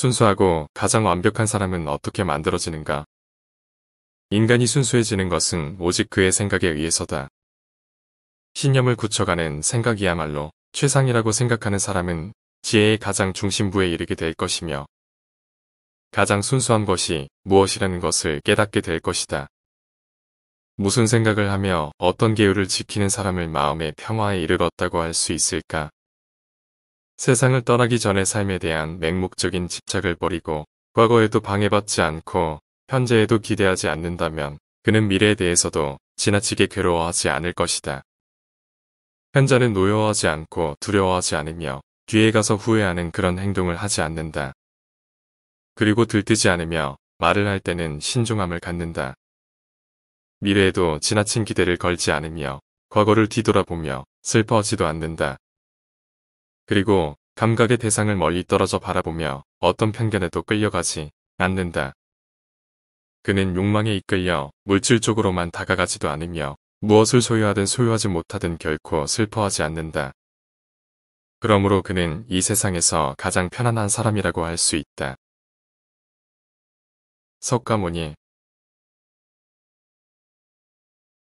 순수하고 가장 완벽한 사람은 어떻게 만들어지는가? 인간이 순수해지는 것은 오직 그의 생각에 의해서다. 신념을 굳혀가는 생각이야말로 최상이라고 생각하는 사람은 지혜의 가장 중심부에 이르게 될 것이며 가장 순수한 것이 무엇이라는 것을 깨닫게 될 것이다. 무슨 생각을 하며 어떤 계율을 지키는 사람을 마음의 평화에 이르렀다고 할 수 있을까? 세상을 떠나기 전의 삶에 대한 맹목적인 집착을 버리고 과거에도 방해받지 않고 현재에도 기대하지 않는다면 그는 미래에 대해서도 지나치게 괴로워하지 않을 것이다. 현자는 노여워하지 않고 두려워하지 않으며 뒤에 가서 후회하는 그런 행동을 하지 않는다. 그리고 들뜨지 않으며 말을 할 때는 신중함을 갖는다. 미래에도 지나친 기대를 걸지 않으며 과거를 뒤돌아보며 슬퍼하지도 않는다. 그리고 감각의 대상을 멀리 떨어져 바라보며 어떤 편견에도 끌려가지 않는다. 그는 욕망에 이끌려 물질 쪽으로만 다가가지도 않으며 무엇을 소유하든 소유하지 못하든 결코 슬퍼하지 않는다. 그러므로 그는 이 세상에서 가장 편안한 사람이라고 할 수 있다. 석가모니